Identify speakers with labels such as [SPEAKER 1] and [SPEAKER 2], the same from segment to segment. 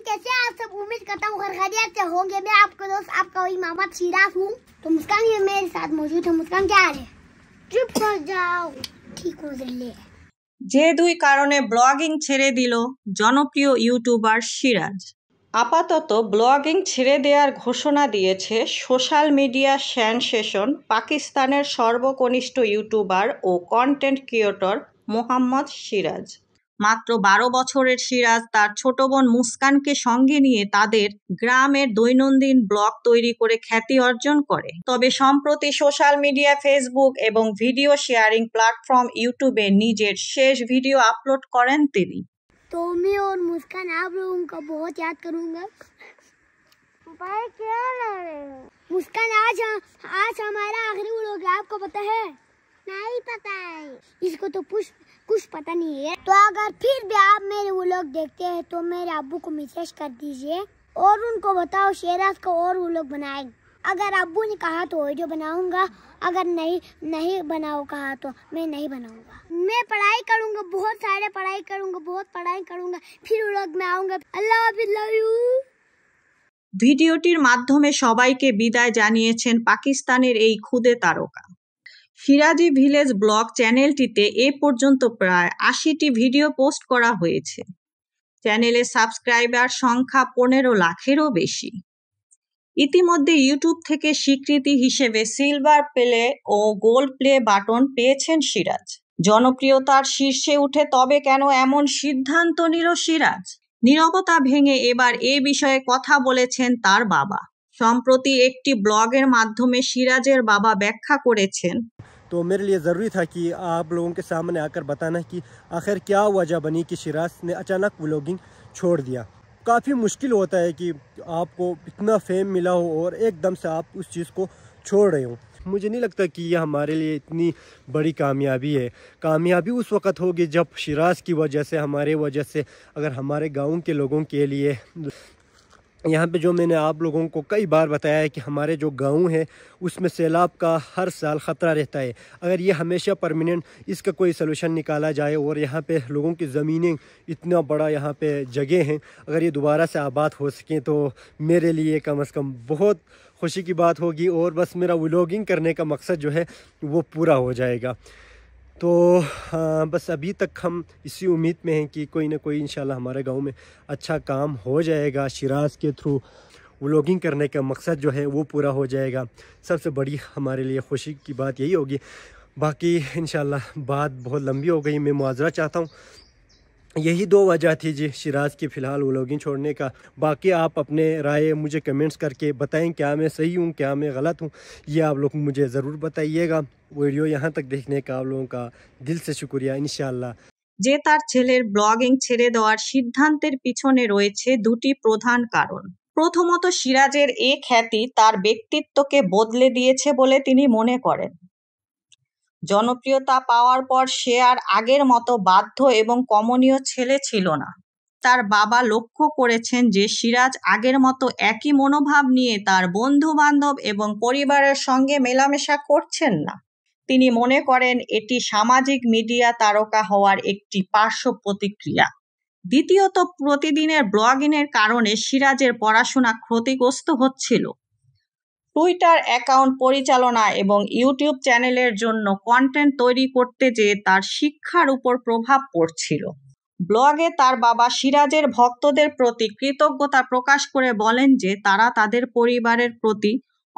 [SPEAKER 1] friend कैसे आप सब उम्मीद करता हूँ घर घर से होंगे मैं आपका दोस्त आपका वही मामा सीराज हूँ तो मुस्कान ये मेरे साथ मौजूद है मुस्कान क्या हाल है चुप कर जाओ ठीक हो जल्दी
[SPEAKER 2] যে দুই কারণে ব্লগিং ছেড়ে দিল জনপ্রিয় ইউটিউবার সিরাজ আপাতত ব্লগিং ছেড়ে দেওয়ার ঘোষণা দিয়েছে সোশ্যাল মিডিয়া সেনসেশন পাকিস্তানের সর্বকনিষ্ঠ ইউটিউবার ও কন্টেন্ট ক্রিয়েটর মোহাম্মদ সিরাজ মাত্র বারো বছরের সিরাজ তার ছোট বোন মুস্কানকে সঙ্গে নিয়ে তাদের গ্রামের দৈনন্দিন ব্লগ তৈরি করে খ্যাতি অর্জন করে তবে সম্প্রতি সোশ্যাল মিডিয়া ফেসবুক এবং ভিডিও শেয়ারিং প্ল্যাটফর্ম ইউটিউবে নিজের শেষ ভিডিও আপলোড করেন তিনি তো
[SPEAKER 1] আমি ওর मुस्कान आप বহুত ইয়াদ করুঙ্গা ভাই কে भाई क्या ला আজ हो मुस्कान आज आज আপকো आखिरी হ্যায় نہیں پتا اس کو پتا آپ میرے میرے ابو کو میسج کر دیجئے اور میں نہیں بناؤں گا میں پڑھائی کروں گا بہت سارے پڑھائی کروں گا بہت پڑھائی کروں گا اللہ
[SPEAKER 2] ویڈیو ٹرمپ سبھی کے بدائے جانے پاکستان সিরাজি ভিলেজ ব্লগ চ্যানেলটিতে এ পর্যন্ত প্রায় আশিটি ভিডিও পোস্ট করা হয়েছে চ্যানেলের সাবস্ক্রাইবার সংখ্যা পনেরো লাখেরও বেশি ইতিমধ্যে ইউটিউব থেকে স্বীকৃতি হিসেবে সিলভার প্লে ও গোল্ড প্লে বাটন পেয়েছেন সিরাজ জনপ্রিয়তার শীর্ষে উঠে তবে কেন এমন সিদ্ধান্ত নিল সিরাজ নিরবতা ভেঙে এবার এ বিষয়ে কথা বলেছেন তার বাবা সম্প্রতি একটি ব্লগের মাধ্যমে সিরাজের বাবা ব্যাখ্যা করেছেন تو میرے لیے ضروری
[SPEAKER 3] تھا کہ آپ لوگوں کے سامنے آ کر بتانا ہے کہ آخر کیا وجہ بنی کہ شیراز نے اچانک ولوگنگ چھوڑ دیا کافی مشکل ہوتا ہے کہ آپ کو اتنا فیم ملا ہو اور ایک دم سے آپ اس چیز کو چھوڑ رہے ہوں مجھے نہیں لگتا کہ یہ ہمارے لیے اتنی بڑی کامیابی ہے کامیابی اس وقت ہوگی جب شیراز کی وجہ سے ہمارے وجہ سے اگر ہمارے گاؤں کے لوگوں کے لیے یہاں پہ جو میں نے آپ لوگوں کو کئی بار بتایا ہے کہ ہمارے جو گاؤں ہیں اس میں سیلاب کا ہر سال خطرہ رہتا ہے اگر یہ ہمیشہ پرمیننٹ اس کا کوئی سلوشن نکالا جائے اور یہاں پہ لوگوں کی زمینیں اتنا بڑا یہاں پہ جگہ ہیں اگر یہ دوبارہ سے آباد ہو سکیں تو میرے لیے کم از کم بہت خوشی کی بات ہوگی اور بس میرا ولاگنگ کرنے کا مقصد جو ہے وہ پورا ہو جائے گا تو بس ابھی تک ہم اسی امید میں ہیں کہ کوئی نہ کوئی انشاءاللہ ہمارے گاؤں میں اچھا کام ہو جائے گا شیراز کے تھرو ولاگنگ کرنے کا مقصد جو ہے وہ پورا ہو جائے گا سب سے بڑی ہمارے لیے خوشی کی بات یہی ہوگی باقی انشاءاللہ بات بہت لمبی ہو گئی میں معاذرہ چاہتا ہوں یہی دو وجہ تھی جی شیراز کی فی الحال ولوگن چھوڑنے کا باقی آپ اپنے رائے مجھے کمنٹس کر کے بتائیں کیا میں صحیح ہوں کیا میں غلط ہوں یہ آپ لوگ مجھے ضرور بتائیے گا ویڈیو یہاں تک دیکھنے کا آپ لوگوں کا دل سے شکریہ انشاءاللہ
[SPEAKER 2] جے تار چھلیر بلوگنگ چھلے دوار شدھان تیر پیچھونے روئے چھے دوٹی پرودھان کارون پروتھومو تو شیراجیر ایک ہے تی تار بیکتیت تو کے بودلے دیئے چھے بولے تینی مونے کریں জনপ্রিয়তা পাওয়ার পর সে আর আগের মতো বাধ্য এবং কমনীয় ছেলে ছিল না তার বাবা লক্ষ্য করেছেন যে সিরাজ আগের মতো একই মনোভাব নিয়ে তার বন্ধু বান্ধব এবং পরিবারের সঙ্গে মেলামেশা করছেন না তিনি মনে করেন এটি সামাজিক মিডিয়া তারকা হওয়ার একটি পার্শ্ব প্রতিক্রিয়া দ্বিতীয়ত প্রতিদিনের ব্লগিংয়ের কারণে সিরাজের পড়াশোনা ক্ষতিগ্রস্ত হচ্ছিল টুইটার অ্যাকাউন্ট পরিচালনা এবং ইউটিউব চ্যানেলের জন্য কন্টেন্ট তৈরি করতে যেয়ে তার শিক্ষার উপর প্রভাব পড়ছিল ব্লগে তার বাবা সিরাজের ভক্তদের প্রতি কৃতজ্ঞতা প্রকাশ করে বলেন যে তারা তাদের পরিবারের প্রতি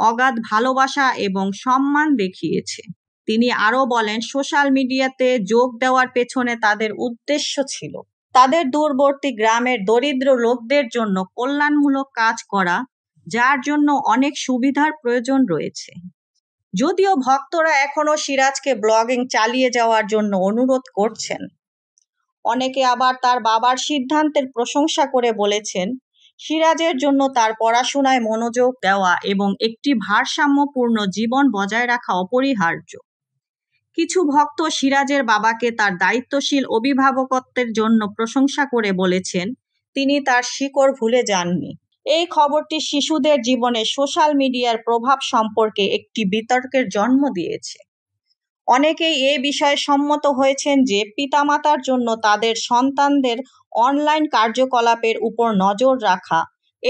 [SPEAKER 2] অগাধ ভালোবাসা এবং সম্মান দেখিয়েছে তিনি আরও বলেন সোশ্যাল মিডিয়াতে যোগ দেওয়ার পেছনে তাদের উদ্দেশ্য ছিল তাদের দূরবর্তী গ্রামের দরিদ্র লোকদের জন্য কল্যাণমূলক কাজ করা যার জন্য অনেক সুবিধার প্রয়োজন রয়েছে যদিও ভক্তরা এখনও সিরাজকে ব্লগিং চালিয়ে যাওয়ার জন্য অনুরোধ করছেন অনেকে আবার তার বাবার সিদ্ধান্তের প্রশংসা করে বলেছেন সিরাজের জন্য তার পড়াশোনায় মনোযোগ দেওয়া এবং একটি ভারসাম্যপূর্ণ জীবন বজায় রাখা অপরিহার্য কিছু ভক্ত সিরাজের বাবাকে তার দায়িত্বশীল অভিভাবকত্বের জন্য প্রশংসা করে বলেছেন তিনি তার শিকড় ভুলে যাননি এই খবরটি শিশুদের জীবনে সোশ্যাল মিডিয়ার প্রভাব সম্পর্কে একটি বিতর্কের জন্ম দিয়েছে অনেকেই এ বিষয়ে সম্মত হয়েছেন যে পিতামাতার জন্য তাদের সন্তানদের অনলাইন কার্যকলাপের উপর নজর রাখা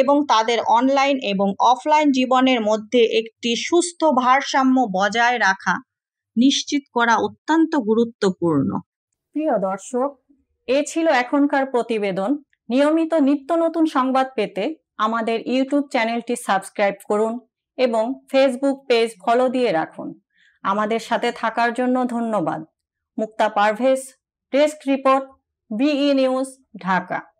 [SPEAKER 2] এবং তাদের অনলাইন এবং অফলাইন জীবনের মধ্যে একটি সুস্থ ভারসাম্য বজায় রাখা নিশ্চিত করা অত্যন্ত গুরুত্বপূর্ণ প্রিয় দর্শক এ ছিল এখনকার প্রতিবেদন নিয়মিত নিত্য নতুন সংবাদ পেতে আমাদের ইউটিউব চ্যানেলটি সাবস্ক্রাইব করুন এবং ফেসবুক পেজ ফলো দিয়ে রাখুন আমাদের সাথে থাকার জন্য ধন্যবাদ Mukta Parvez desk report BE news e Dhaka